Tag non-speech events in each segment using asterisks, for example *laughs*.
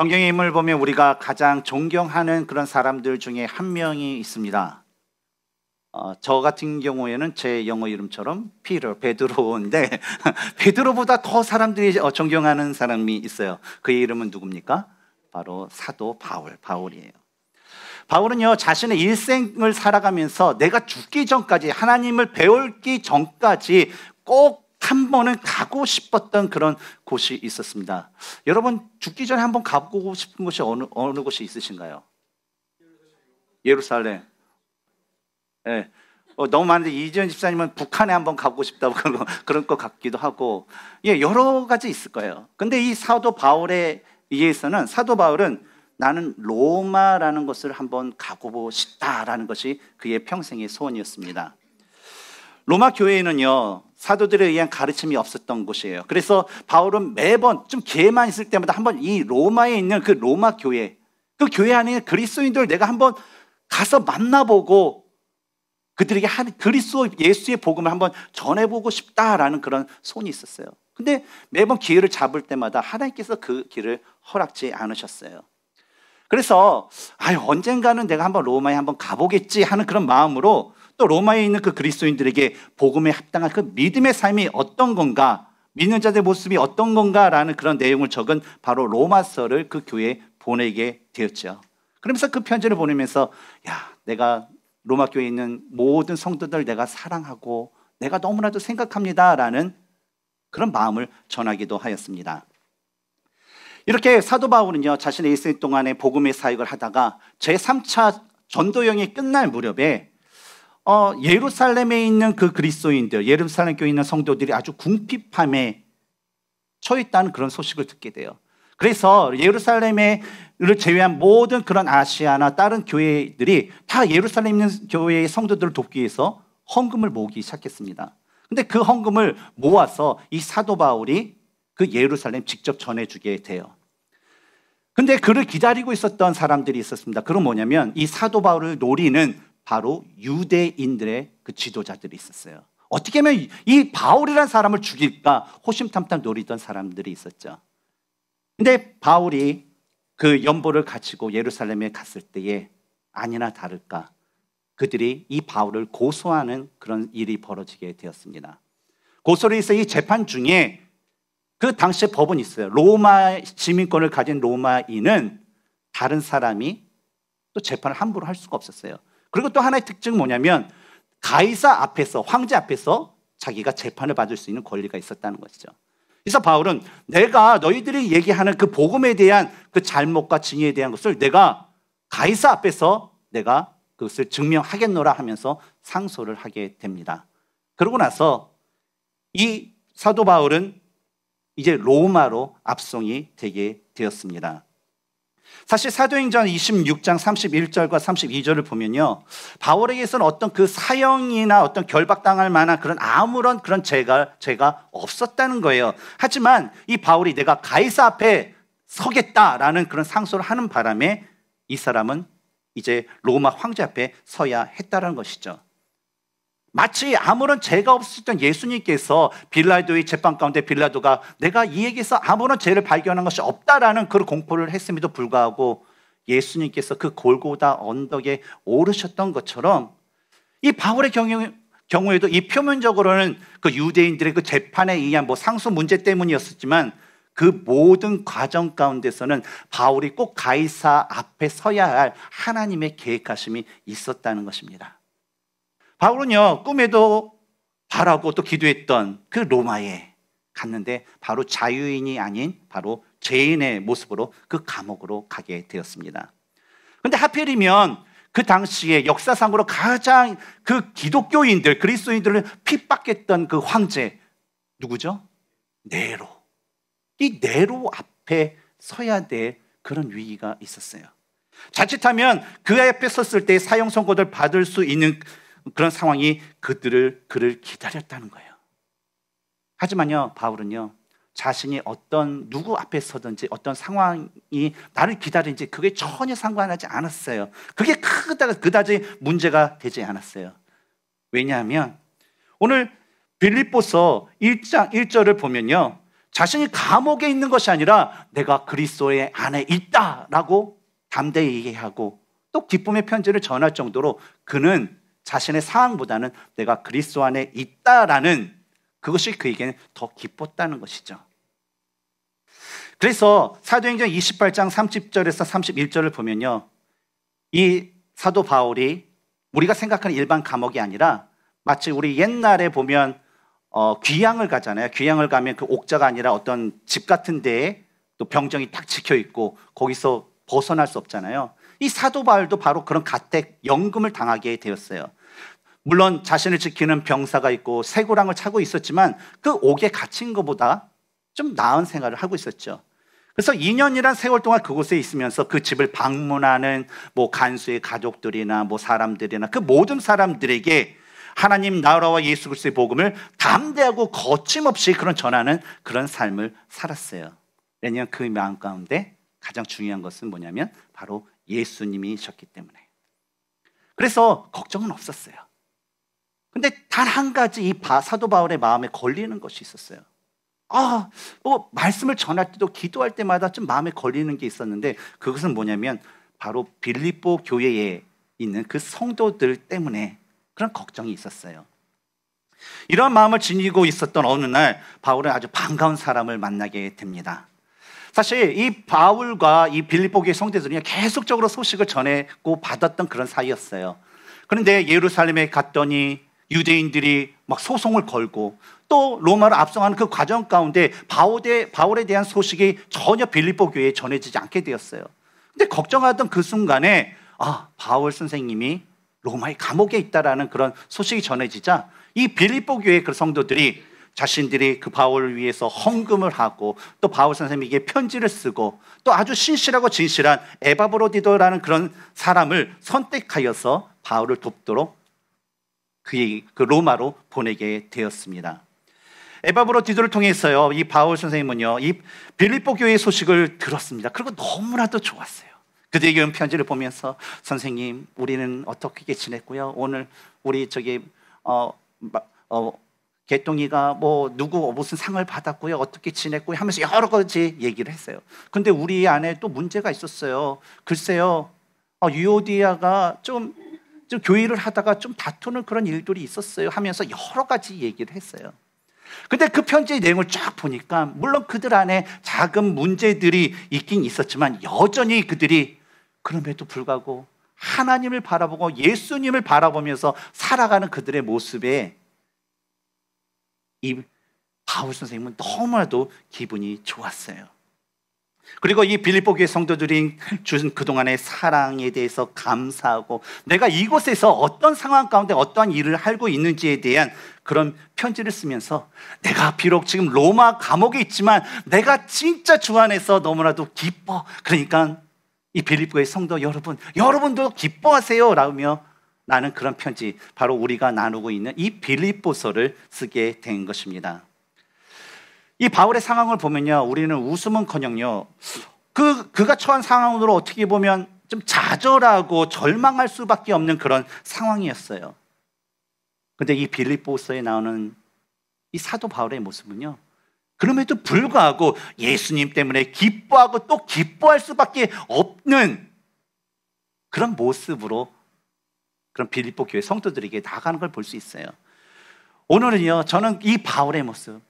성경의 인물 보면 우리가 가장 존경하는 그런 사람들 중에 한 명이 있습니다. 어, 저 같은 경우에는 제 영어 이름처럼 피터 베드로인데 *laughs* 베드로보다 더 사람들이 어, 존경하는 사람이 있어요. 그의 이름은 누굽니까? 바로 사도 바울, 바울이에요. 바울은요 자신의 일생을 살아가면서 내가 죽기 전까지 하나님을 배울기 전까지 꼭한 번은 가고 싶었던 그런 곳이 있었습니다. 여러분 죽기 전에 한번 가보고 싶은 곳이 어느 어느 곳이 있으신가요? 예루살렘. 예. 네. 어, 너무 많은데 이지현 집사님은 북한에 한번 가보고 싶다고 *laughs* 그런 그런 것 같기도 하고 예 여러 가지 있을 거예요. 근데 이 사도 바울에 의해서는 사도 바울은 나는 로마라는 것을 한번 가보고 싶다라는 것이 그의 평생의 소원이었습니다. 로마 교회에는요 사도들에 의한 가르침이 없었던 곳이에요. 그래서 바울은 매번 좀 기회만 있을 때마다 한번 이 로마에 있는 그 로마 교회, 그 교회 안에 있는 그리스도인들 내가 한번 가서 만나보고 그들에게 한 그리스도 예수의 복음을 한번 전해보고 싶다라는 그런 손이 있었어요. 근데 매번 기회를 잡을 때마다 하나님께서 그 길을 허락지 않으셨어요. 그래서 아 언젠가는 내가 한번 로마에 한번 가보겠지 하는 그런 마음으로 또 로마에 있는 그 그리스도인들에게 복음에 합당한 그 믿음의 삶이 어떤 건가, 믿는 자들의 모습이 어떤 건가라는 그런 내용을 적은 바로 로마서를 그 교회에 보내게 되었죠. 그러면서 그 편지를 보내면서 야, 내가 로마 교회에 있는 모든 성도들 내가 사랑하고 내가 너무나도 생각합니다라는 그런 마음을 전하기도 하였습니다. 이렇게 사도 바울은요 자신의 일생 동안에 복음의 사역을 하다가 제 3차 전도여행이 끝날 무렵에 어, 예루살렘에 있는 그 그리스도인들, 예루살렘 교회 있는 성도들이 아주 궁핍함에 처했다는 그런 소식을 듣게 돼요. 그래서 예루살렘을 제외한 모든 그런 아시아나 다른 교회들이 다 예루살렘 있는 교회의 성도들을 돕기 위해서 헌금을 모으기 시작했습니다. 근데 그 헌금을 모아서 이 사도 바울이 그 예루살렘 직접 전해주게 돼요. 근데 그를 기다리고 있었던 사람들이 있었습니다. 그럼 뭐냐면 이 사도 바울을 노리는 바로 유대인들의 그 지도자들이 있었어요. 어떻게 하면 이 바울이라는 사람을 죽일까 호심탐탐 노리던 사람들이 있었죠. 근데 바울이 그 연보를 가지고 예루살렘에 갔을 때에 아니나 다를까 그들이 이 바울을 고소하는 그런 일이 벌어지게 되었습니다. 고소를 해서 이 재판 중에 그 당시 법은 있어요. 로마 시민권을 가진 로마인은 다른 사람이 또 재판을 함부로 할 수가 없었어요. 그리고 또 하나의 특징 은 뭐냐면 가이사 앞에서 황제 앞에서 자기가 재판을 받을 수 있는 권리가 있었다는 것이죠. 그래서 바울은 내가 너희들이 얘기하는 그 복음에 대한 그 잘못과 진위에 대한 것을 내가 가이사 앞에서 내가 그것을 증명하겠노라 하면서 상소를 하게 됩니다. 그러고 나서 이 사도 바울은 이제 로마로 압송이 되게 되었습니다. 사실 사도행전 26장 31절과 32절을 보면요. 바울에게서는 어떤 그 사형이나 어떤 결박당할 만한 그런 아무런 그런 죄가, 죄가 없었다는 거예요. 하지만 이 바울이 내가 가이사 앞에 서겠다라는 그런 상소를 하는 바람에 이 사람은 이제 로마 황제 앞에 서야 했다는 것이죠. 마치 아무런 죄가 없었던 예수님께서 빌라도의 재판 가운데 빌라도가 내가 이에게서 아무런 죄를 발견한 것이 없다라는 그런 공포를 했음에도 불구하고 예수님께서 그 골고다 언덕에 오르셨던 것처럼 이 바울의 경우, 경우에도 이 표면적으로는 그 유대인들의 그 재판에 의한 뭐 상수 문제 때문이었었지만 그 모든 과정 가운데서는 바울이 꼭 가이사 앞에 서야 할 하나님의 계획하심이 있었다는 것입니다. 바울은요, 꿈에도 바라고 또 기도했던 그 로마에 갔는데 바로 자유인이 아닌 바로 죄인의 모습으로 그 감옥으로 가게 되었습니다. 근데 하필이면 그 당시에 역사상으로 가장 그 기독교인들, 그리스도인들을 핍박했던 그 황제, 누구죠? 네로. 이 네로 앞에 서야 될 그런 위기가 있었어요. 자칫하면 그 앞에 섰을 때 사형 선고를 받을 수 있는 그런 상황이 그들을 그를 기다렸다는 거예요. 하지만요 바울은요 자신이 어떤 누구 앞에 서든지 어떤 상황이 나를 기다리는지 그게 전혀 상관하지 않았어요. 그게 크다가 그다지 문제가 되지 않았어요. 왜냐하면 오늘 빌립보서 1장 1절을 보면요. 자신이 감옥에 있는 것이 아니라 내가 그리스도의 안에 있다라고 담대히 얘기하고 또 기쁨의 편지를 전할 정도로 그는 자신의 상황보다는 내가 그리스도 안에 있다라는 그것이 그에게는 더 기뻤다는 것이죠. 그래서 사도행전 28장 30절에서 31절을 보면요. 이 사도 바울이 우리가 생각하는 일반 감옥이 아니라 마치 우리 옛날에 보면 어, 귀향을 가잖아요. 귀향을 가면 그 옥자가 아니라 어떤 집 같은 데에 또 병정이 딱 지켜 있고 거기서 벗어날 수 없잖아요. 이 사도 바울도 바로 그런 가택 연금을 당하게 되었어요. 물론 자신을 지키는 병사가 있고 세고랑을 차고 있었지만 그 옥에 갇힌 것보다 좀 나은 생활을 하고 있었죠. 그래서 2년이란 세월 동안 그곳에 있으면서 그 집을 방문하는 뭐 간수의 가족들이나 뭐 사람들이나 그 모든 사람들에게 하나님 나라와 예수 그리스도의 복음을 담대하고 거침없이 그런 전하는 그런 삶을 살았어요. 왜냐하면 그 마음 가운데 가장 중요한 것은 뭐냐면 바로 예수님이셨기 때문에. 그래서 걱정은 없었어요. 근데 단 한 가지 이 바, 사도 바울의 마음에 걸리는 것이 있었어요. 아, 뭐 말씀을 전할 때도 기도할 때마다 좀 마음에 걸리는 게 있었는데 그것은 뭐냐면 바로 빌리뽀 교회에 있는 그 성도들 때문에 그런 걱정이 있었어요. 이런 마음을 지니고 있었던 어느 날 바울은 아주 반가운 사람을 만나게 됩니다. 사실 이 바울과 이빌리뽀교회성대들이 계속적으로 소식을 전했고 받았던 그런 사이였어요. 그런데 예루살렘에 갔더니 유대인들이 막 소송을 걸고 또 로마를 압송하는 그 과정 가운데 바오대, 바울에 대한 소식이 전혀 빌립보 교회에 전해지지 않게 되었어요. 근데 걱정하던 그 순간에 아, 바울 선생님이 로마의 감옥에 있다라는 그런 소식이 전해지자 이 빌립보 교회 그 성도들이 자신들이 그 바울을 위해서 헌금을 하고 또 바울 선생님에게 편지를 쓰고 또 아주 신실하고 진실한 에바브로디도라는 그런 사람을 선택하여서 바울을 돕도록 그의 그 로마로 보내게 되었습니다. 에바브로 디도를 통해서요, 이 바울 선생님은요, 이 빌립보 교회의 소식을 들었습니다. 그리고 너무나도 좋았어요. 그들에게 편지를 보면서 선생님, 우리는 어떻게 지냈고요? 오늘 우리 저기 어, 어 개똥이가 뭐 누구 무슨 상을 받았고요 어떻게 지냈고요 하면서 여러 가지 얘기를 했어요. 근데 우리 안에 또 문제가 있었어요. 글쎄요, 어, 유오디아가 좀좀 교회를 하다가 좀 다투는 그런 일들이 있었어요 하면서 여러 가지 얘기를 했어요. 근데 그 편지의 내용을 쫙 보니까 물론 그들 안에 작은 문제들이 있긴 있었지만 여전히 그들이 그럼에도 불구하고 하나님을 바라보고 예수님을 바라보면서 살아가는 그들의 모습에 이 바울 선생님은 너무나도 기분이 좋았어요. 그리고 이 빌립보 교회 성도들이 주신 그동안의 사랑에 대해서 감사하고 내가 이곳에서 어떤 상황 가운데 어떠한 일을 하고 있는지에 대한 그런 편지를 쓰면서 내가 비록 지금 로마 감옥에 있지만 내가 진짜 주 안에서 너무나도 기뻐. 그러니까 이 빌립보의 성도 여러분, 여러분도 기뻐하세요. 라며 나는 그런 편지, 바로 우리가 나누고 있는 이 빌립보서를 쓰게 된 것입니다. 이 바울의 상황을 보면요. 우리는 웃음은커녕요. 그 그가 처한 상황으로 어떻게 보면 좀 좌절하고 절망할 수밖에 없는 그런 상황이었어요. 그런데이 빌립보서에 나오는 이 사도 바울의 모습은요. 그럼에도 불구하고 예수님 때문에 기뻐하고 또 기뻐할 수밖에 없는 그런 모습으로 그런 빌립보 교회 성도들에게 나가는 걸 볼 수 있어요. 오늘은요, 저는 이 바울의 모습,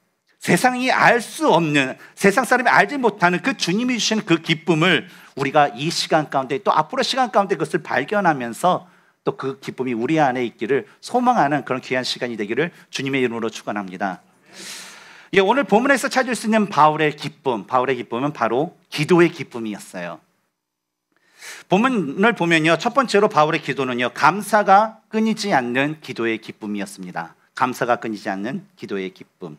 세상이 알 수 없는 세상 사람이 알지 못하는 그 주님이 주신 그 기쁨을 우리가 이 시간 가운데 또 앞으로 시간 가운데 그것을 발견하면서 또 그 기쁨이 우리 안에 있기를 소망하는 그런 귀한 시간이 되기를 주님의 이름으로 축원합니다. 예, 오늘 본문에서 찾을 수 있는 바울의 기쁨, 바울의 기쁨은 바로 기도의 기쁨이었어요. 본문을 보면요, 첫 번째로 바울의 기도는요, 감사가 끊이지 않는 기도의 기쁨이었습니다. 감사가 끊이지 않는 기도의 기쁨.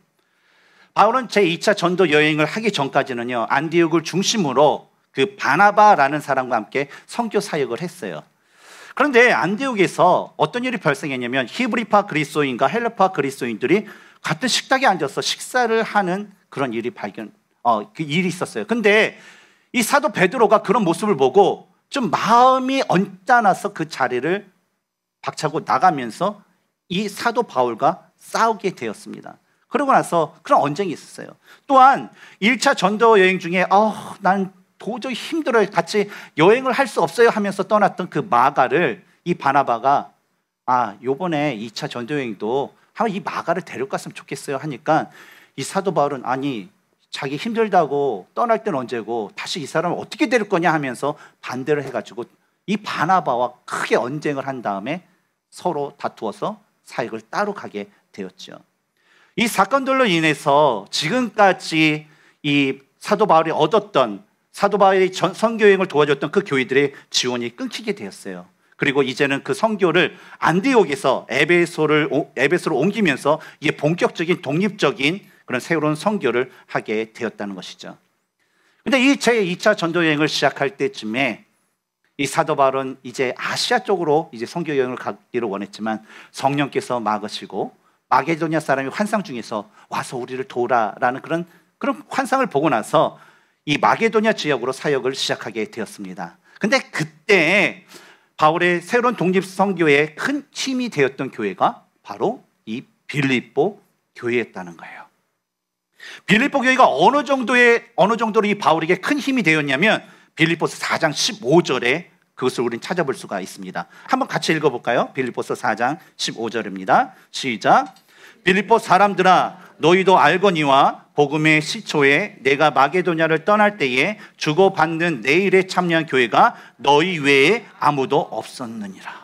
바울은 제2차 전도 여행을 하기 전까지는요, 안디옥을 중심으로 그 바나바라는 사람과 함께 성교 사역을 했어요. 그런데 안디옥에서 어떤 일이 발생했냐면 히브리파 그리스도인과 헬레파 그리스도인들이 같은 식탁에 앉아서 식사를 하는 그런 일이 발견, 어, 그 일이 있었어요. 근데 이 사도 베드로가 그런 모습을 보고 좀 마음이 언짢아서 그 자리를 박차고 나가면서 이 사도 바울과 싸우게 되었습니다. 그러고 나서 그런 언쟁이 있었어요. 또한 1차 전도 여행 중에 어, 난 도저히 힘들어요. 같이 여행을 할 수 없어요 하면서 떠났던 그 마가를 이 바나바가 아, 요번에 2차 전도 여행도 한번 이 마가를 데려갔으면 좋겠어요 하니까 이 사도 바울은 아니 자기 힘들다고 떠날 땐 언제고 다시 이 사람을 어떻게 데릴 거냐 하면서 반대를 해가지고 이 바나바와 크게 언쟁을 한 다음에 서로 다투어서 사역을 따로 가게 되었죠. 이 사건들로 인해서 지금까지 이 사도 바울이 얻었던 사도 바울이 전, 선교행을 도와줬던 그 교회들의 지원이 끊기게 되었어요. 그리고 이제는 그 선교를 안디옥에서 에베소를 에베소로 옮기면서 이게 본격적인 독립적인 그런 새로운 선교를 하게 되었다는 것이죠. 근데 이제 2차 전도 여행을 시작할 때쯤에 이 사도 바울은 이제 아시아 쪽으로 이제 선교 여행을 가기를 원했지만 성령께서 막으시고 마게도냐 사람이 환상 중에서 와서 우리를 도우라라는 그런 그런 환상을 보고 나서 이 마게도냐 지역으로 사역을 시작하게 되었습니다. 근데 그때 바울의 새로운 독립 선교의 큰 힘이 되었던 교회가 바로 이 빌립보 교회였다는 거예요. 빌립보 교회가 어느 정도의 어느 정도로 이 바울에게 큰 힘이 되었냐면 빌립보서 4장 15절에 그것을 우리는 찾아볼 수가 있습니다. 한번 같이 읽어볼까요? 빌립보서 4장 15절입니다. 시작. 빌립보 사람들아 너희도 알거니와 복음의 시초에 내가 마게도냐를 떠날 때에 주고받는 내일에 참여한 교회가 너희 외에 아무도 없었느니라.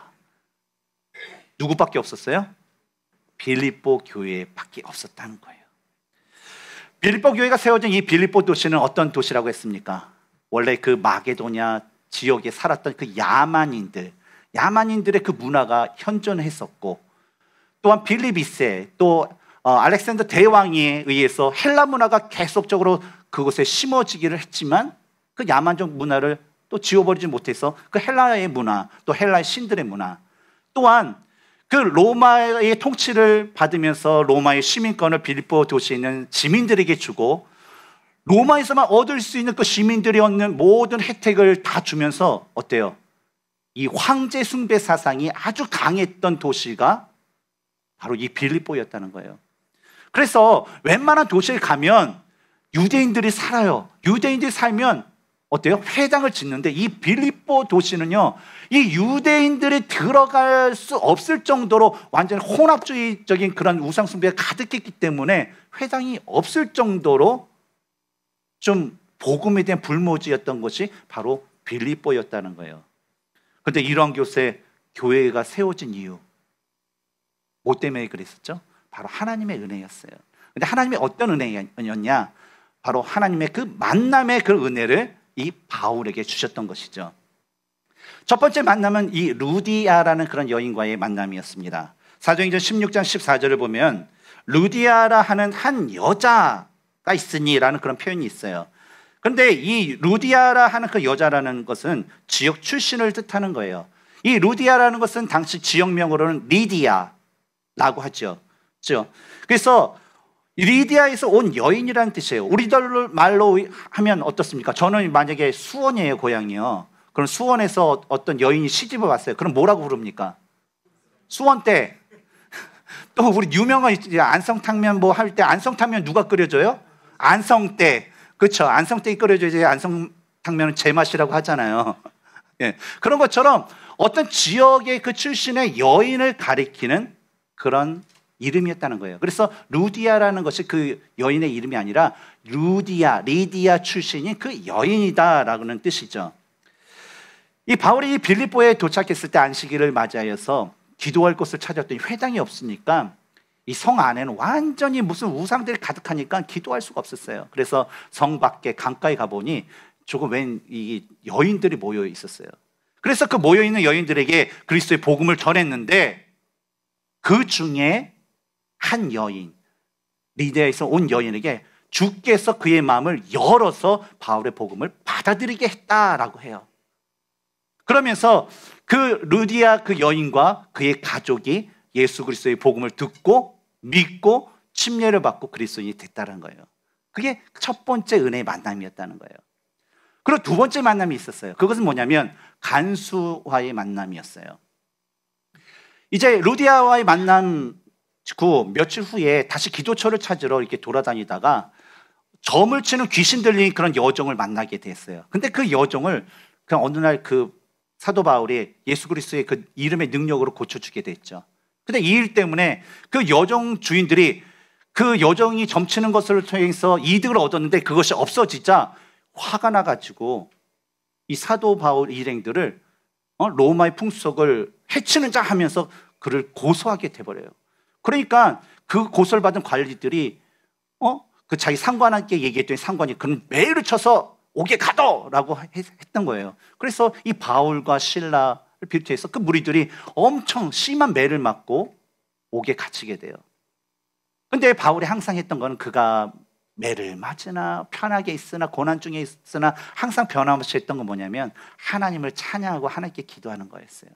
누구밖에 없었어요? 빌립보 교회밖에 없었다는 거예요. 빌립보 교회가 세워진 이 빌립보 도시는 어떤 도시라고 했습니까? 원래 그 마게도냐 지역에 살았던 그 야만인들, 야만인들의 그 문화가 현존했었고 또한 빌리비세 또 어, 알렉산더 대왕에 의해서 헬라 문화가 계속적으로 그곳에 심어지기를 했지만 그 야만적 문화를 또 지워버리지 못해서 그 헬라의 문화 또 헬라의 신들의 문화 또한 그 로마의 통치를 받으면서 로마의 시민권을 빌리포 도시에 있는 지민들에게 주고 로마에서만 얻을 수 있는 그 시민들이 얻는 모든 혜택을 다 주면서 어때요? 이 황제 숭배 사상이 아주 강했던 도시가 바로 이빌리뽀였다는 거예요. 그래서 웬만한 도시에 가면 유대인들이 살아요. 유대인들이 살면 어때요? 회당을 짓는데 이빌리뽀 도시는요, 이 유대인들이 들어갈 수 없을 정도로 완전히 혼합주의적인 그런 우상숭배가 가득했기 때문에 회당이 없을 정도로 좀 복음에 대한 불모지였던 것이 바로 빌리뽀였다는 거예요. 그런데 이러한 교세 교회가 세워진 이유 뭐 때문에 그랬었죠? 바로 하나님의 은혜였어요. 근데 하나님의 어떤 은혜였냐? 바로 하나님의 그 만남의 그 은혜를 이 바울에게 주셨던 것이죠. 첫 번째 만남은 이 루디아라는 그런 여인과의 만남이었습니다. 사도행전 16장 14절을 보면 루디아라 하는 한 여자 가 있으니라는 그런 표현이 있어요. 그런데 이 루디아라 하는 그 여자라는 것은 지역 출신을 뜻하는 거예요. 이 루디아라는 것은 당시 지역명으로는 리디아라고 하죠. 그죠 그래서 리디아에서 온 여인이라는 뜻이에요. 우리들 말로 하면 어떻습니까? 저는 만약에 수원이에요, 고향이요. 그럼 수원에서 어떤 여인이 시집을 왔어요. 그럼 뭐라고 부릅니까? 수원 때. *laughs* 또 우리 유명한 안성탕면 뭐 할 때 안성탕면 누가 끓여줘요? 안성 때, 그렇죠? 안성 때끌어줘야지 안성 당면은 제맛이라고 하잖아요. *laughs* 예, 그런 것처럼 어떤 지역의 그 출신의 여인을 가리키는 그런 이름이었다는 거예요. 그래서 루디아라는 것이 그 여인의 이름이 아니라 루디아, 리디아 출신인 그 여인이다라는 뜻이죠. 이 바울이 빌리보에 도착했을 때 안식일을 맞이하여서 기도할 곳을 찾았더니 회당이 없으니까 이성 안에는 완전히 무슨 우상들이 가득하니까 기도할 수가 없었어요. 그래서 성 밖에 강가에 가보니 조금 웬이 여인들이 모여 있었어요. 그래서 그 모여 있는 여인들에게 그리스도의 복음을 전했는데 그 중에 한 여인, 리디아에서온 여인에게 주께서 그의 마음을 열어서 바울의 복음을 받아들이게 했다라고 해요. 그러면서 그 루디아 그 여인과 그의 가족이 예수 그리스도의 복음을 듣고 믿고 침례를 받고 그리스도인이 됐다는 거예요. 그게 첫 번째 은혜의 만남이었다는 거예요. 그리고 두 번째 만남이 있었어요. 그것은 뭐냐면 간수와의 만남이었어요. 이제 루디아와의 만남 후 그 며칠 후에 다시 기도처를 찾으러 이렇게 돌아다니다가 점을 치는 귀신 들린 그런 여정을 만나게 됐어요. 근데 그 여정을 그냥 어느 날 그 사도 바울이 예수 그리스도의 그 이름의 능력으로 고쳐주게 됐죠. 근데 이 일 때문에 그 여정 주인들이 그 여정이 점치는 것을 통해서 이득을 얻었는데 그것이 없어지자 화가 나가지고 이 사도 바울 일행들을 어, 로마의 풍속을 해치는 자 하면서 그를 고소하게 돼버려요. 그러니까 그 고소를 받은 관리들이 어? 그 자기 상관한테 얘기했던 상관이 그는 매일을 쳐서 오게 가둬라고 했던 거예요. 그래서 이 바울과 신라 비롯해서 그 무리들이 엄청 심한 매를 맞고 옥에 갇히게 돼요. 근데 바울이 항상 했던 거는 그가 매를 맞으나 편하게 있으나 고난 중에 있으나 항상 변함없이 했던 건 뭐냐면 하나님을 찬양하고 하나님께 기도하는 거였어요.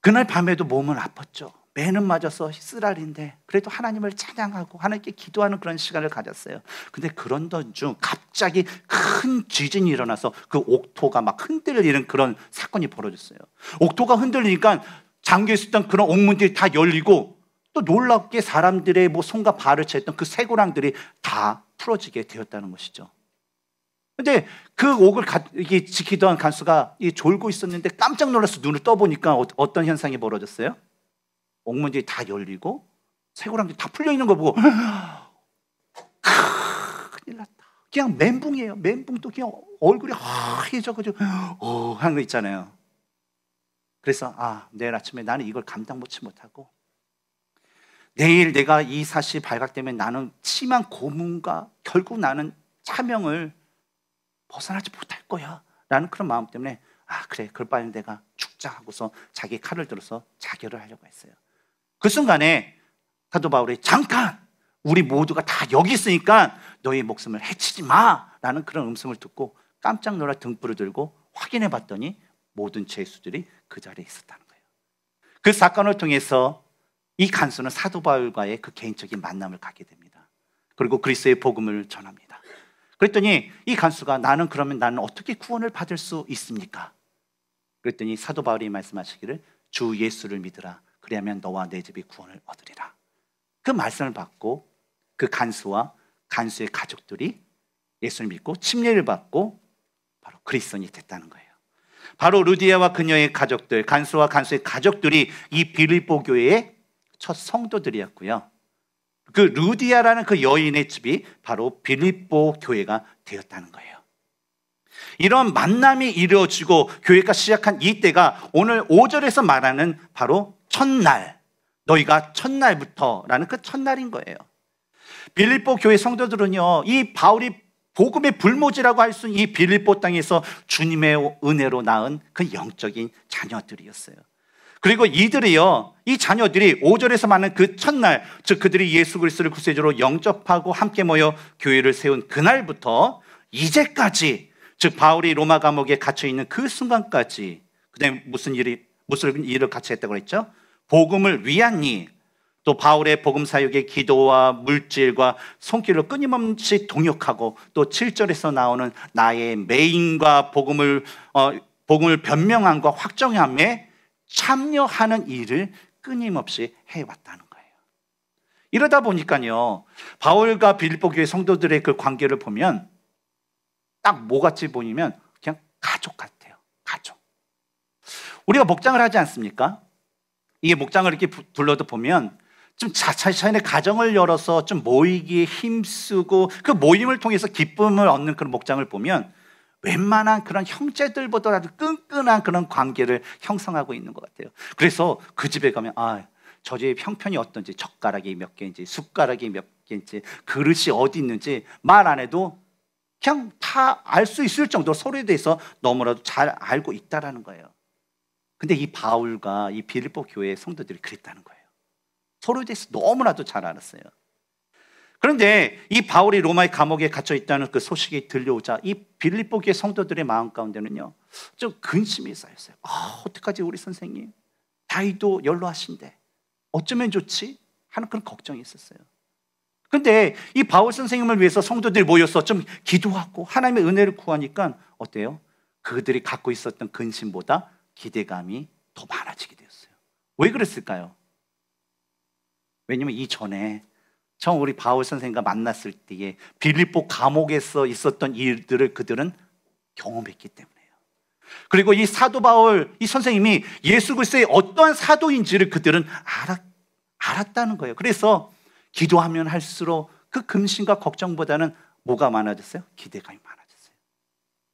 그날 밤에도 몸은 아팠죠. 매는 맞아서 쓰라린데 그래도 하나님을 찬양하고 하나님께 기도하는 그런 시간을 가졌어요. 근데 그런 중 갑자기 큰 지진이 일어나서 그 옥토가 막 흔들리는 그런 사건이 벌어졌어요. 옥토가 흔들리니까 잠겨 있었던 그런 옥문들이 다 열리고 또 놀랍게 사람들의 뭐 손과 발을 채했던 그 쇠고랑들이 다 풀어지게 되었다는 것이죠. 근데 그 옥을 가, 지키던 간수가 졸고 있었는데 깜짝 놀라서 눈을 떠보니까 어, 어떤 현상이 벌어졌어요? 옥문지 다 열리고 세고랑지다 풀려 있는 거 보고 *laughs* 큰일 났다. 그냥 멘붕이에요. 멘붕도 그냥 얼굴이 하얘져가지고 어 하는 거 있잖아요. 그래서 아 내일 아침에 나는 이걸 감당 못 치 못하고 내일 내가 이 사실이 발각되면 나는 심한 고문과 결국 나는 차명을 벗어나지 못할 거야. 라는 그런 마음 때문에 아 그래 그럴 바에는 내가 죽자 하고서 자기 칼을 들어서 자결을 하려고 했어요. 그 순간에 사도 바울이 잠깐 우리 모두가 다 여기 있으니까 너희 목숨을 해치지 마라는 그런 음성을 듣고 깜짝 놀라 등불을 들고 확인해 봤더니 모든 죄수들이 그 자리에 있었다는 거예요. 그 사건을 통해서 이 간수는 사도 바울과의 그 개인적인 만남을 갖게 됩니다. 그리고 그리스의 복음을 전합니다. 그랬더니 이 간수가 나는 그러면 나는 어떻게 구원을 받을 수 있습니까? 그랬더니 사도 바울이 말씀하시기를 주 예수를 믿으라 그리하면 너와 내 집이 구원을 얻으리라. 그 말씀을 받고 그 간수와 간수의 가족들이 예수를 믿고 침례를 받고 바로 그리스도인이 됐다는 거예요. 바로 루디아와 그녀의 가족들, 간수와 간수의 가족들이 이 빌립보 교회의 첫 성도들이었고요. 그 루디아라는 그 여인의 집이 바로 빌립보 교회가 되었다는 거예요. 이런 만남이 이루어지고 교회가 시작한 이때가 오늘 5절에서 말하는 바로 첫날 너희가 첫날부터라는 그 첫날인 거예요. 빌립보 교회 성도들은요. 이 바울이 복음의 불모지라고 할 수 있는 이 빌립보 땅에서 주님의 은혜로 낳은 그 영적인 자녀들이었어요. 그리고 이들이요, 이 자녀들이 5절에서 말하는 그 첫날, 즉 그들이 예수 그리스도를 구세주로 영접하고 함께 모여 교회를 세운 그날부터 이제까지, 즉 바울이 로마 감옥에 갇혀 있는 그 순간까지, 그다음 무슨 일이 무슨 일을 같이 했다고 그랬죠? 복음을 위한 일, 또 바울의 복음 사역의 기도와 물질과 손길로 끊임없이 동역하고 또 7절에서 나오는 나의 메인과 복음을 어, 복음을 변명함과 확정함에 참여하는 일을 끊임없이 해왔다는 거예요. 이러다 보니까요. 바울과 빌보 교회 성도들의 그 관계를 보면 딱 뭐같이 보이면 그냥 가족 같아요. 가족. 우리가 목장을 하지 않습니까? 이게 목장을 이렇게 둘러도 보면 좀 자차차인의 가정을 열어서 좀 모이기에 힘쓰고 그 모임을 통해서 기쁨을 얻는 그런 목장을 보면 웬만한 그런 형제들보다도 끈끈한 그런 관계를 형성하고 있는 것 같아요. 그래서 그 집에 가면 아, 저 집의 형편이 어떤지 젓가락이 몇 개인지 숟가락이 몇 개인지 그릇이 어디 있는지 말 안 해도 그냥 다 알 수 있을 정도로 서로에 대해서 너무나도 잘 알고 있다라는 거예요. 근데 이 바울과 이 빌립보 교회의 성도들이 그랬다는 거예요. 서로에 대해서 너무나도 잘 알았어요. 그런데 이 바울이 로마의 감옥에 갇혀 있다는 그 소식이 들려오자 이 빌립보 교회 성도들의 마음 가운데는요. 좀 근심이 쌓였어요. 아, 어떡하지 우리 선생님. 다이도 연로하신데 어쩌면 좋지? 하는 그런 걱정이 있었어요. 근데 이 바울 선생님을 위해서 성도들이 모여서 좀 기도하고 하나님의 은혜를 구하니까 어때요? 그들이 갖고 있었던 근심보다 기대감이 더 많아지게 되었어요. 왜 그랬을까요? 왜냐면 이전에 처음 우리 바울 선생과 만났을 때에 빌립보 감옥에서 있었던 일들을 그들은 경험했기 때문에요. 그리고 이 사도 바울 이 선생님이 예수 그리스도의 어떠한 사도인지를 그들은 알았, 알았다는 거예요. 그래서 기도하면 할수록 그 금신과 걱정보다는 뭐가 많아졌어요? 기대감이 많아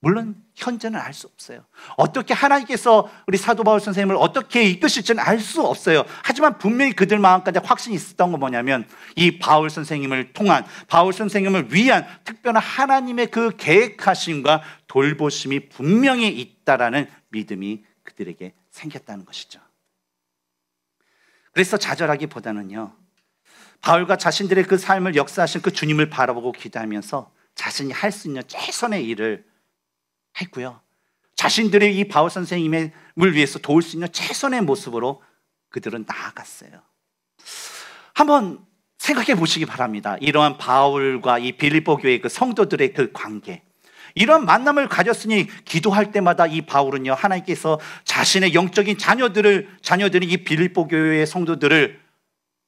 물론 현재는 알 수 없어요. 어떻게 하나님께서 우리 사도 바울 선생님을 어떻게 이끄실지는 알 수 없어요. 하지만 분명히 그들 마음까지 확신이 있었던 건 뭐냐면 이 바울 선생님을 통한 바울 선생님을 위한 특별한 하나님의 그 계획하심과 돌보심이 분명히 있다라는 믿음이 그들에게 생겼다는 것이죠. 그래서 좌절하기보다는요. 바울과 자신들의 그 삶을 역사하신 그 주님을 바라보고 기대하면서 자신이 할 수 있는 최선의 일을 했고요. 자신들의 이 바울 선생님을 위해서 도울 수 있는 최선의 모습으로 그들은 나아갔어요. 한번 생각해 보시기 바랍니다. 이러한 바울과 이 빌리보 교회 그 성도들의 그 관계. 이런 만남을 가졌으니 기도할 때마다 이 바울은요 하나님께서 자신의 영적인 자녀들을 자녀들이 이 빌립보 교회의 성도들을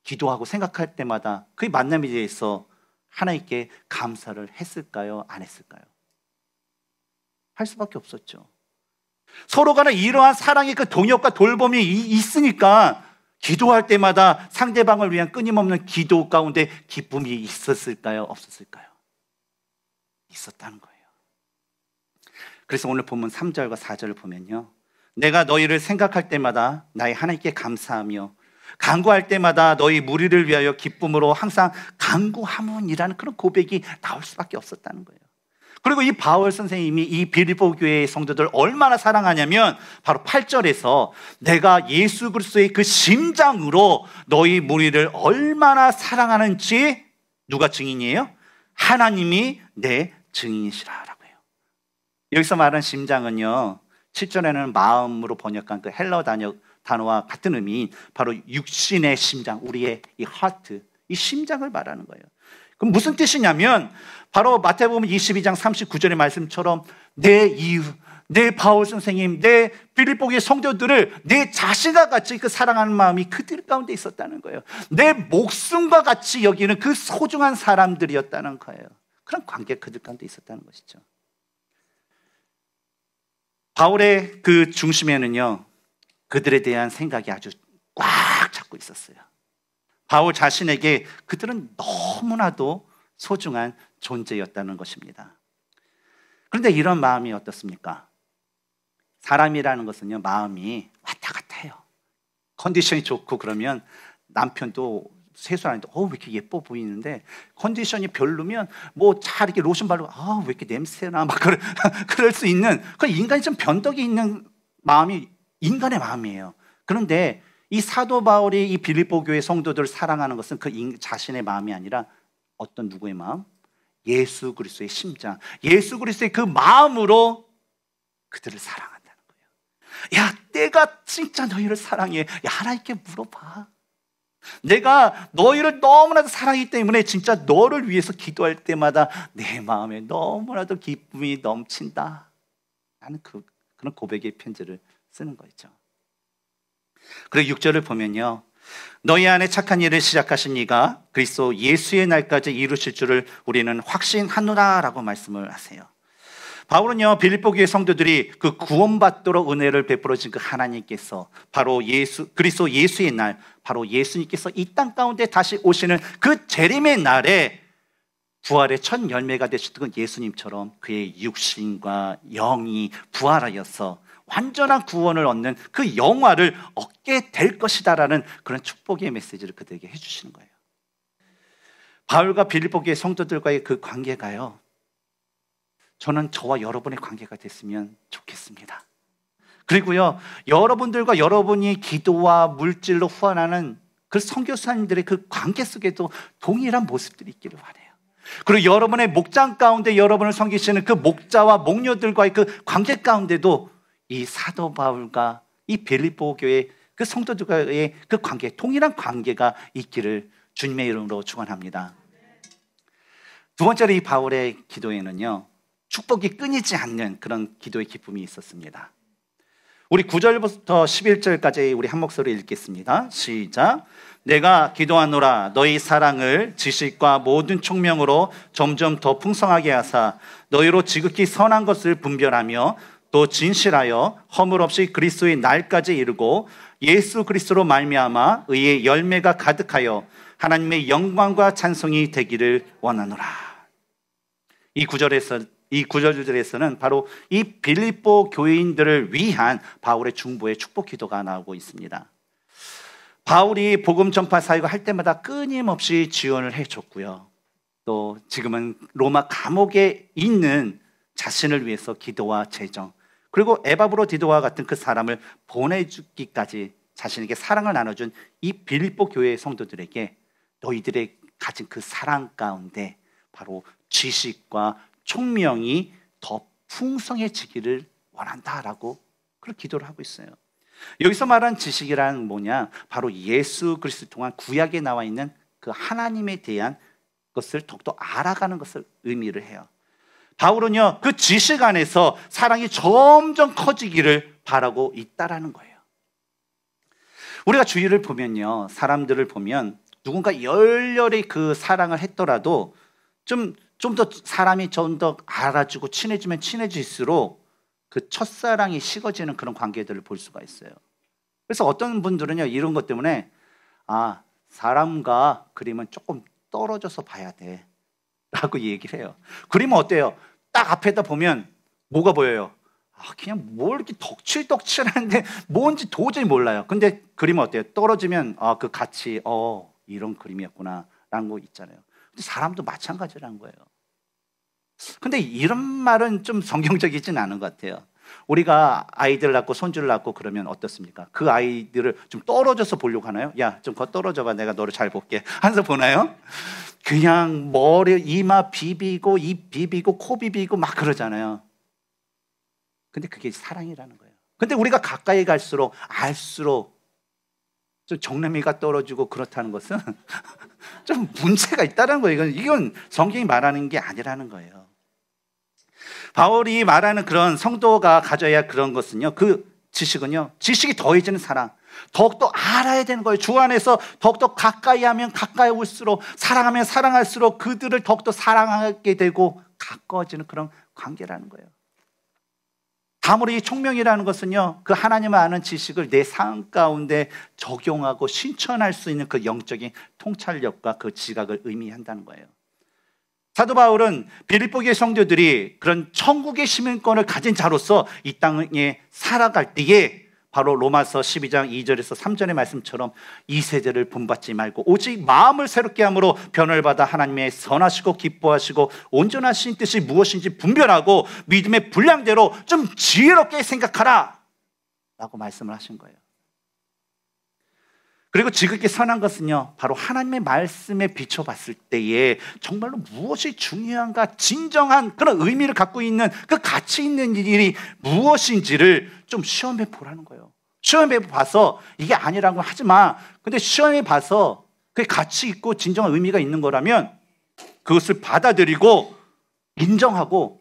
기도하고 생각할 때마다 그 만남에 대해서 하나님께 감사를 했을까요 안 했을까요? 할 수밖에 없었죠. 서로 간에 이러한 사랑의 그 동역과 돌봄이 있으니까 기도할 때마다 상대방을 위한 끊임없는 기도 가운데 기쁨이 있었을까요? 없었을까요? 있었다는 거예요. 그래서 오늘 본문 3절과 4절을 보면요. 내가 너희를 생각할 때마다 나의 하나님께 감사하며 간구할 때마다 너희 무리를 위하여 기쁨으로 항상 간구하문이라는 그런 고백이 나올 수밖에 없었다는 거예요. 그리고 이 바울 선생님이 이 빌보 교회의 성도들 얼마나 사랑하냐면 바로 8절에서 내가 예수 그리스도의 그 심장으로 너희 무리를 얼마나 사랑하는지 누가 증인이에요? 하나님이 내 증인이시라라고 해요. 여기서 말한 심장은요. 7절에는 마음으로 번역한 그 헬러 단어, 단어와 같은 의미인 바로 육신의 심장, 우리의 이 하트, 이 심장을 말하는 거예요. 그럼 무슨 뜻이냐면 바로 마태복음 22장 39절의 말씀처럼 내 이유, 내 바울 선생님, 내 빌립보기의 성도들을 내 자신과 같이 그 사랑하는 마음이 그들 가운데 있었다는 거예요. 내 목숨과 같이 여기는 그 소중한 사람들이었다는 거예요. 그런 관계 그들 가운데 있었다는 것이죠. 바울의 그 중심에는요, 그들에 대한 생각이 아주 꽉 잡고 있었어요. 바울 자신에게 그들은 너무나도 소중한 존재였다는 것입니다. 그런데 이런 마음이 어떻습니까? 사람이라는 것은요, 마음이 왔다 갔다 해요. 컨디션이 좋고 그러면 남편도 세수하는데, 어, 왜 이렇게 예뻐 보이는데, 컨디션이 별로면, 뭐, 잘 이렇게 로션 바르고, 아, 왜 이렇게 냄새나, 막, 그럴, *laughs* 그럴 수 있는, 그 인간이 좀 변덕이 있는 마음이 인간의 마음이에요. 그런데 이 사도 바울이 이 빌립보 교회 성도들을 사랑하는 것은 그 자신의 마음이 아니라 어떤 누구의 마음? 예수 그리스도의 심장, 예수 그리스도의 그 마음으로 그들을 사랑한다는 거예요. 야, 내가 진짜 너희를 사랑해. 야, 하나님께 물어봐. 내가 너희를 너무나도 사랑하기 때문에 진짜 너를 위해서 기도할 때마다 내 마음에 너무나도 기쁨이 넘친다. 나는 그, 그런 고백의 편지를 쓰는 거죠. 그리고 6절을 보면요. 너희 안에 착한 일을 시작하신 이가 그리스도 예수의 날까지 이루실 줄을 우리는 확신하노라라고 말씀을 하세요. 바울은요 빌립보 교의 성도들이 그 구원받도록 은혜를 베풀어진 그 하나님께서 바로 예수 그리스도 예수의 날 바로 예수님께서 이 땅 가운데 다시 오시는 그 재림의 날에 부활의 첫 열매가 되시던 그 예수님처럼 그의 육신과 영이 부활하여서 완전한 구원을 얻는 그 영화를 얻게 될 것이다라는 그런 축복의 메시지를 그들에게 해주시는 거예요. 바울과 빌립보교의 성도들과의 그 관계가요. 저는 저와 여러분의 관계가 됐으면 좋겠습니다. 그리고요, 여러분들과 여러분이 기도와 물질로 후원하는 그 성교사님들의 그 관계 속에도 동일한 모습들이 있기를 바래요. 그리고 여러분의 목장 가운데 여러분을 섬기시는 그 목자와 목녀들과의 그 관계 가운데도 이 사도 바울과 이 빌립보 교회 그 성도들과의 그 관계, 통일한 관계가 있기를 주님의 이름으로 축원합니다. 두 번째로 이 바울의 기도에는요. 축복이 끊이지 않는 그런 기도의 기쁨이 있었습니다. 우리 9절부터 11절까지 우리 한 목소리 읽겠습니다. 시작. 내가 기도하노라 너희 사랑을 지식과 모든 총명으로 점점 더 풍성하게 하사 너희로 지극히 선한 것을 분별하며 또 진실하여 허물 없이 그리스도의 날까지 이르고 예수 그리스도로 말미암아 의의 열매가 가득하여 하나님의 영광과 찬송이 되기를 원하노라. 이 구절에서 이 구절들에서는 바로 이 빌립보 교인들을 위한 바울의 중보의 축복 기도가 나오고 있습니다. 바울이 복음 전파 사역을 할 때마다 끊임없이 지원을 해줬고요. 또 지금은 로마 감옥에 있는 자신을 위해서 기도와 재정, 그리고 에바브로디도와 같은 그 사람을 보내주기까지 자신에게 사랑을 나눠준 이 빌립보 교회의 성도들에게 너희들의 가진 그 사랑 가운데 바로 지식과 총명이 더 풍성해지기를 원한다라고 그렇게 기도를 하고 있어요. 여기서 말한 지식이란 뭐냐? 바로 예수 그리스도 통한 구약에 나와 있는 그 하나님에 대한 것을 더욱더 알아가는 것을 의미를 해요. 바울은요, 그 지식 안에서 사랑이 점점 커지기를 바라고 있다라는 거예요. 우리가 주위를 보면요, 사람들을 보면 누군가 열렬히 그 사랑을 했더라도 좀, 좀 더 사람이 좀 더 알아주고 친해지면 친해질수록 그 첫사랑이 식어지는 그런 관계들을 볼 수가 있어요. 그래서 어떤 분들은요, 이런 것 때문에 아, 사람과 그림은 조금 떨어져서 봐야 돼. 라고 얘기를 해요. 그러면 어때요? 딱 앞에다 보면 뭐가 보여요? 아, 그냥 뭘 이렇게 덕칠덕칠한데 *laughs* 뭔지 도저히 몰라요. 근데 그림은 어때요? 떨어지면 아, 그 같이 어 이런 그림이었구나 라는 거 있잖아요. 근데 사람도 마찬가지라는 거예요. 근데 이런 말은 좀 성경적이진 않은 것 같아요. 우리가 아이들 낳고 손주를 낳고 그러면 어떻습니까? 그 아이들을 좀 떨어져서 보려고 하나요? 야, 좀 떨어져 봐. 내가 너를 잘 볼게. *laughs* 하면서 보나요? 그냥 머리, 이마 비비고, 입 비비고, 코 비비고 막 그러잖아요. 근데 그게 사랑이라는 거예요. 근데 우리가 가까이 갈수록 알수록 좀 정남이가 떨어지고 그렇다는 것은 *laughs* 좀 문제가 있다는 거예요. 이건, 이건 성경이 말하는 게 아니라는 거예요. 바울이 말하는 그런 성도가 가져야 그런 것은요. 그 지식은요. 지식이 더해지는 사랑. 더욱더 알아야 되는 거예요. 주 안에서 더욱더 가까이 하면 가까이 올수록 사랑하면 사랑할수록 그들을 더욱더 사랑하게 되고 가까워지는 그런 관계라는 거예요. 다음이 총명이라는 것은요, 그 하나님을 아는 지식을 내 삶 가운데 적용하고 신천할수 있는 그 영적인 통찰력과 그 지각을 의미한다는 거예요. 사도 바울은 빌립보기의 성도들이 그런 천국의 시민권을 가진 자로서 이 땅에 살아갈 때에 바로 로마서 12장 2절에서 3절의 말씀처럼 이 세대를 본받지 말고 오직 마음을 새롭게 함으로 변을 받아 하나님의 선하시고 기뻐하시고 온전하신 뜻이 무엇인지 분별하고 믿음의 분량대로 좀 지혜롭게 생각하라 라고 말씀을 하신 거예요. 그리고 지극히 선한 것은요, 바로 하나님의 말씀에 비춰봤을 때에 정말로 무엇이 중요한가, 진정한 그런 의미를 갖고 있는 그 가치 있는 일이 무엇인지를 좀 시험해 보라는 거예요. 시험해 봐서 이게 아니라고 하지 마. 근데 시험해 봐서 그게 가치 있고 진정한 의미가 있는 거라면 그것을 받아들이고 인정하고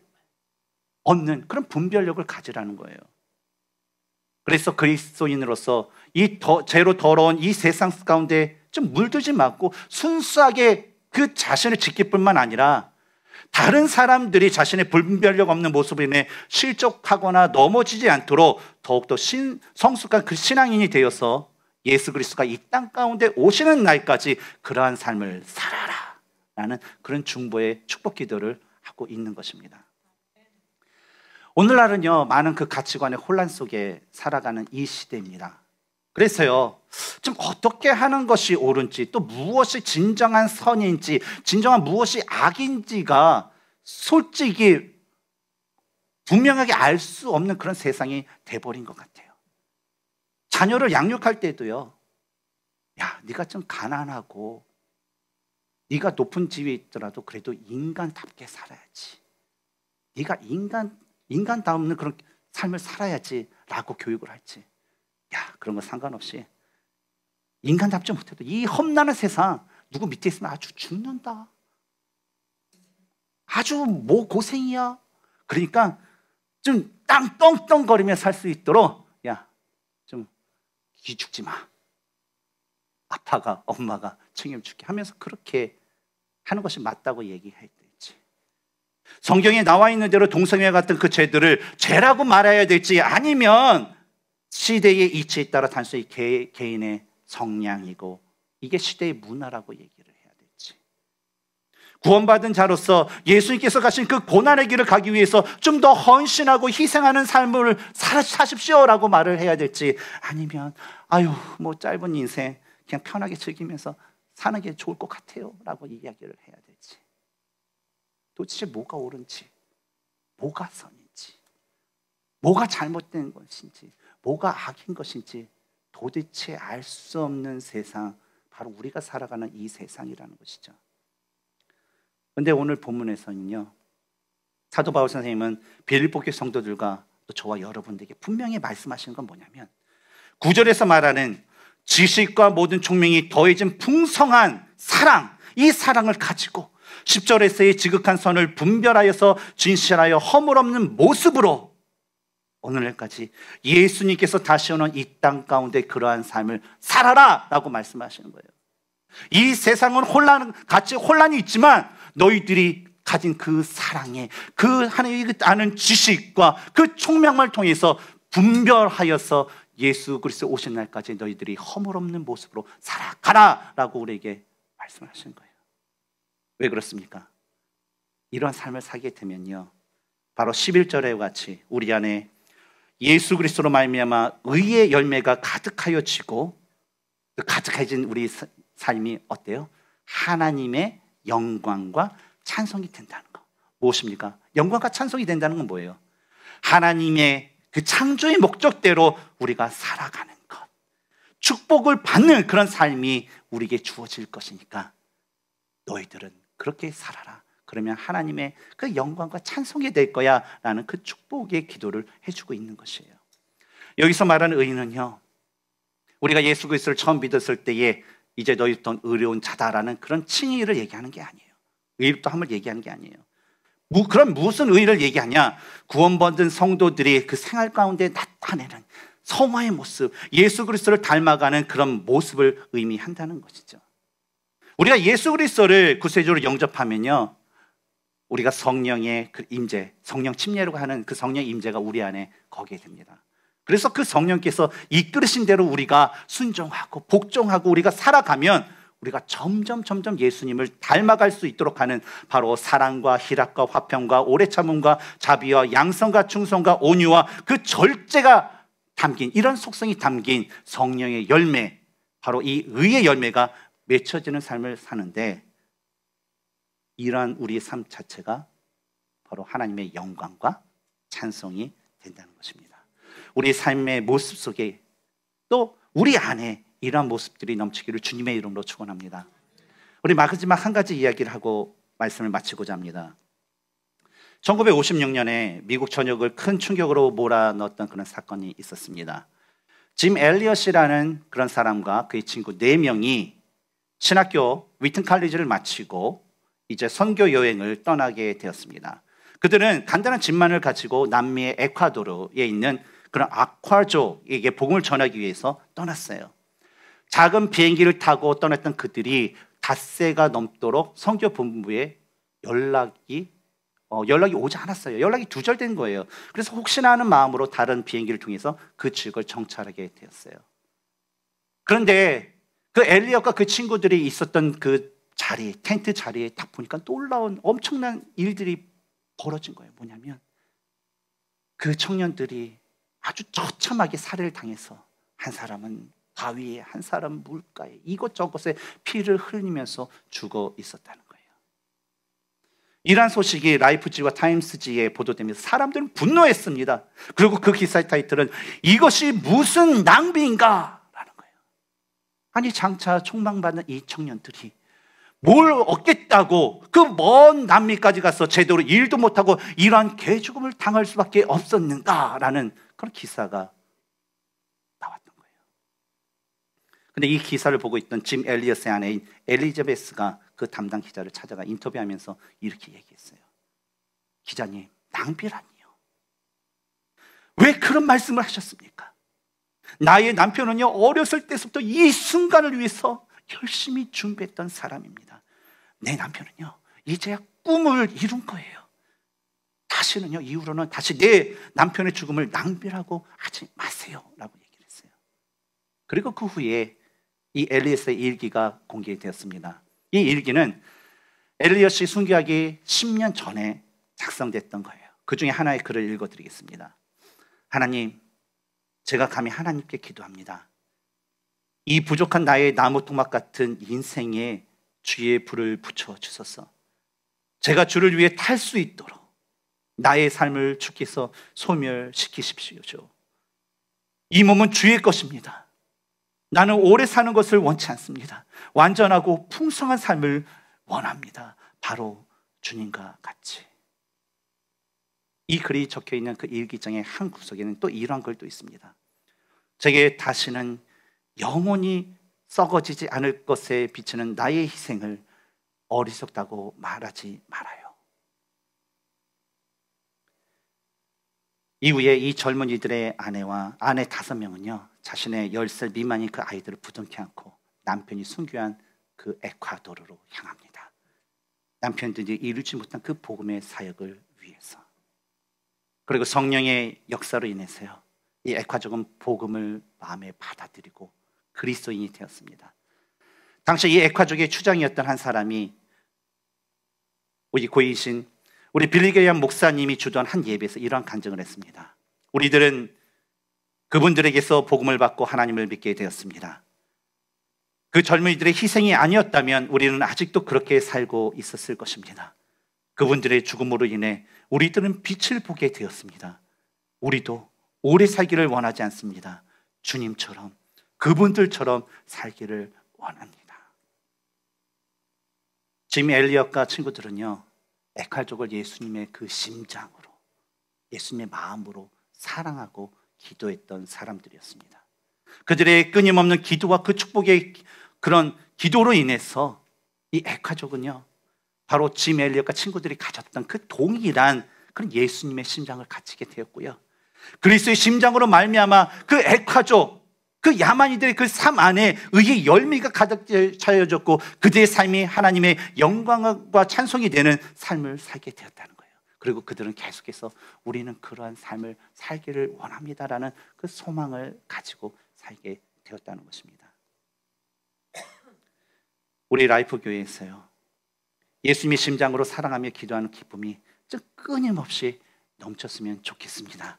얻는 그런 분별력을 가지라는 거예요. 그래서 그리스도인으로서 이 더, 죄로 더러운 이 세상 가운데 좀 물들지 말고 순수하게 그 자신을 지킬 뿐만 아니라 다른 사람들이 자신의 분별력 없는 모습으로 인해 실족하거나 넘어지지 않도록 더욱더 신, 성숙한 그 신앙인이 되어서 예수 그리스도가 이 땅 가운데 오시는 날까지 그러한 삶을 살아라. 라는 그런 중보의 축복 기도를 하고 있는 것입니다. 오늘날은요, 많은 그 가치관의 혼란 속에 살아가는 이 시대입니다. 그래서요, 좀 어떻게 하는 것이 옳은지, 또 무엇이 진정한 선인지, 진정한 무엇이 악인지가 솔직히 분명하게 알 수 없는 그런 세상이 돼버린 것 같아요. 자녀를 양육할 때도요, 야, 네가 좀 가난하고, 네가 높은 지위에 있더라도 그래도 인간답게 살아야지. 네가 인간 인간다없는 그런 삶을 살아야지라고 교육을 할지. 야, 그런 거 상관없이 인간답지 못해도 이 험난한 세상 누구 밑에 있으면 아주 죽는다. 아주 뭐 고생이야. 그러니까 좀땅 떵떵거리며 살 수 있도록 야, 좀 기죽지 마. 아빠가 엄마가 책임줄게 하면서 그렇게 하는 것이 맞다고 얘기했지. 성경에 나와 있는 대로 동성애 같은 그 죄들을 죄라고 말해야 될지 아니면 시대의 이치에 따라 단순히 개, 개인의 성향이고 이게 시대의 문화라고 얘기를 해야 되지. 구원받은 자로서 예수님께서 가신 그 고난의 길을 가기 위해서 좀 더 헌신하고 희생하는 삶을 사십시오라고 말을 해야 될지 아니면 아유 뭐 짧은 인생 그냥 편하게 즐기면서 사는 게 좋을 것 같아요라고 이야기를 해야 될지 도대체 뭐가 옳은지 뭐가 선인지 뭐가 잘못된 것인지 뭐가 악인 것인지 도대체 알 수 없는 세상, 바로 우리가 살아가는 이 세상이라는 것이죠. 근데 오늘 본문에서는요, 사도 바울 선생님은 빌립보교 성도들과 또 저와 여러분들에게 분명히 말씀하시는 건 뭐냐면, 구절에서 말하는 지식과 모든 총명이 더해진 풍성한 사랑, 이 사랑을 가지고 10절에서의 지극한 선을 분별하여서 진실하여 허물없는 모습으로 오늘날까지 예수님께서 다시 오는 이 땅 가운데 그러한 삶을 살아라! 라고 말씀하시는 거예요. 이 세상은 혼란, 같이 혼란이 있지만 너희들이 가진 그 사랑에 그하나님 아는 지식과 그 총명을 통해서 분별하여서 예수 그리스 오신 날까지 너희들이 허물없는 모습으로 살아가라! 라고 우리에게 말씀하시는 거예요. 왜 그렇습니까? 이런 삶을 살게 되면요. 바로 11절에 같이 우리 안에 예수 그리스도로 말미암아 의의 열매가 가득하여 지고 그 가득해진 우리 삶이 어때요? 하나님의 영광과 찬송이 된다는 거. 무엇입니까? 영광과 찬송이 된다는 건 뭐예요? 하나님의 그 창조의 목적대로 우리가 살아가는 것. 축복을 받는 그런 삶이 우리에게 주어질 것이니까 너희들은 그렇게 살아라. 그러면 하나님의 그 영광과 찬송이 될 거야 라는 그 축복의 기도를 해주고 있는 것이에요. 여기서 말하는 의인은요, 우리가 예수 그리스도를 처음 믿었을 때에 이제 너희 어 의로운 자다라는 그런 칭의를 얘기하는 게 아니에요. 의롭다함을 얘기하는 게 아니에요. 무, 그럼 무슨 의의를 얘기하냐? 구원받은 성도들이 그 생활 가운데 나타내는 성화의 모습, 예수 그리스도를 닮아가는 그런 모습을 의미한다는 것이죠. 우리가 예수 그리스도를 구세주로 영접하면요. 우리가 성령의 그 임재, 성령 침례라고 하는 그 성령 임재가 우리 안에 거기에 됩니다. 그래서 그 성령께서 이끌으신 대로 우리가 순종하고 복종하고 우리가 살아가면 우리가 점점 점점 예수님을 닮아갈 수 있도록 하는 바로 사랑과 희락과 화평과 오래 참음과 자비와 양성과 충성과 온유와 그 절제가 담긴 이런 속성이 담긴 성령의 열매 바로 이 의의 열매가 맺혀지는 삶을 사는데 이러한 우리의 삶 자체가 바로 하나님의 영광과 찬송이 된다는 것입니다. 우리 삶의 모습 속에 또 우리 안에 이러한 모습들이 넘치기를 주님의 이름으로 축원합니다. 우리 마지막 한 가지 이야기를 하고 말씀을 마치고자 합니다. 1956년에 미국 전역을 큰 충격으로 몰아넣었던 그런 사건이 있었습니다. 짐 엘리엇이라는 그런 사람과 그의 친구 4명이 신학교 위튼 칼리지를 마치고 이제 선교 여행을 떠나게 되었습니다. 그들은 간단한 짐만을 가지고 남미의 에콰도르에 있는 그런 아콰족에게 복음을 전하기 위해서 떠났어요. 작은 비행기를 타고 떠났던 그들이 닷새가 넘도록 선교 본부에 연락이 어, 연락이 오지 않았어요. 연락이 두절된 거예요. 그래서 혹시나 하는 마음으로 다른 비행기를 통해서 그 지역을 정찰하게 되었어요. 그런데 그 엘리엇과 그 친구들이 있었던 그 자리, 텐트 자리에 딱 보니까 놀라운 엄청난 일들이 벌어진 거예요. 뭐냐면 그 청년들이 아주 처참하게 살해를 당해서 한 사람은 바위에, 한 사람은 물가에 이것저것에 피를 흘리면서 죽어 있었다는 거예요. 이러한 소식이 라이프지와 타임스지에 보도되면서 사람들은 분노했습니다. 그리고 그 기사의 타이틀은 이것이 무슨 낭비인가? 라는 거예요. 아니, 장차 총망받는 이 청년들이 뭘 얻겠다고 그 먼 남미까지 가서 제대로 일도 못하고 이러한 개죽음을 당할 수밖에 없었는가라는 그런 기사가 나왔던 거예요. 근데 이 기사를 보고 있던 짐엘리어의 아내인 엘리자베스가 그 담당 기자를 찾아가 인터뷰하면서 이렇게 얘기했어요. 기자님, 낭비라니요. 왜 그런 말씀을 하셨습니까? 나의 남편은요, 어렸을 때부터 이 순간을 위해서 열심히 준비했던 사람입니다. 내 남편은요, 이제야 꿈을 이룬 거예요. 다시는요, 이후로는 다시 내 남편의 죽음을 낭비라고 하지 마세요. 라고 얘기를 했어요. 그리고 그 후에 이 엘리엇의 일기가 공개되었습니다. 이 일기는 엘리엇이 순교하기 10년 전에 작성됐던 거예요. 그 중에 하나의 글을 읽어드리겠습니다. 하나님, 제가 감히 하나님께 기도합니다. 이 부족한 나의 나무 토막 같은 인생에 주의 불을 붙여 주소서. 제가 주를 위해 탈 수 있도록 나의 삶을 주께서 소멸시키십시오. 이 몸은 주의 것입니다. 나는 오래 사는 것을 원치 않습니다. 완전하고 풍성한 삶을 원합니다. 바로 주님과 같이. 이 글이 적혀 있는 그 일기장의 한 구석에는 또 이러한 글도 있습니다. 제게 다시는 영원히 썩어지지 않을 것에 비치는 나의 희생을 어리석다고 말하지 말아요. 이후에 이 젊은이들의 아내와 아내 다섯 명은요, 자신의 열 살 미만인 그 아이들을 부둥켜 안고 남편이 순교한 그 에콰도르로 향합니다. 남편들이 이루지 못한 그 복음의 사역을 위해서. 그리고 성령의 역사로 인해서요, 이 에콰족은 복음을 마음에 받아들이고 그리스도인이 되었습니다. 당시 이 액화족의 추장이었던 한 사람이 우리 고이신 우리 빌리게리안 목사님이 주던 한 예배에서 이러한 간증을 했습니다. 우리들은 그분들에게서 복음을 받고 하나님을 믿게 되었습니다. 그 젊은이들의 희생이 아니었다면 우리는 아직도 그렇게 살고 있었을 것입니다. 그분들의 죽음으로 인해 우리들은 빛을 보게 되었습니다. 우리도 오래 살기를 원하지 않습니다. 주님처럼 그분들처럼 살기를 원합니다. 짐 엘리엇과 친구들은요. 에칼족을 예수님의 그 심장으로 예수님의 마음으로 사랑하고 기도했던 사람들이었습니다. 그들의 끊임없는 기도와 그 축복의 그런 기도로 인해서 이 에콰족은요, 바로 짐 엘리엇과 친구들이 가졌던 그 동일한 그런 예수님의 심장을 갖추게 되었고요. 그리스의 심장으로 말미암아 그 에콰족 그야만이들의그삶 안에 의의 열매가 가득 차여졌고 그들의 삶이 하나님의 영광과 찬송이 되는 삶을 살게 되었다는 거예요. 그리고 그들은 계속해서 우리는 그러한 삶을 살기를 원합니다라는 그 소망을 가지고 살게 되었다는 것입니다. 우리 라이프 교회에서요. 예수님의 심장으로 사랑하며 기도하는 기쁨이 끊임없이 넘쳤으면 좋겠습니다.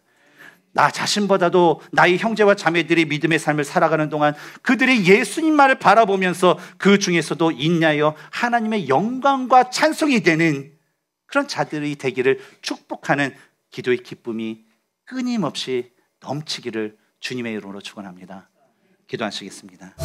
나 자신보다도 나의 형제와 자매들이 믿음의 삶을 살아가는 동안 그들이 예수님말을 바라보면서 그 중에서도 있냐하여 하나님의 영광과 찬송이 되는 그런 자들의 되기를 축복하는 기도의 기쁨이 끊임없이 넘치기를 주님의 이름으로 축원합니다. 기도하시겠습니다.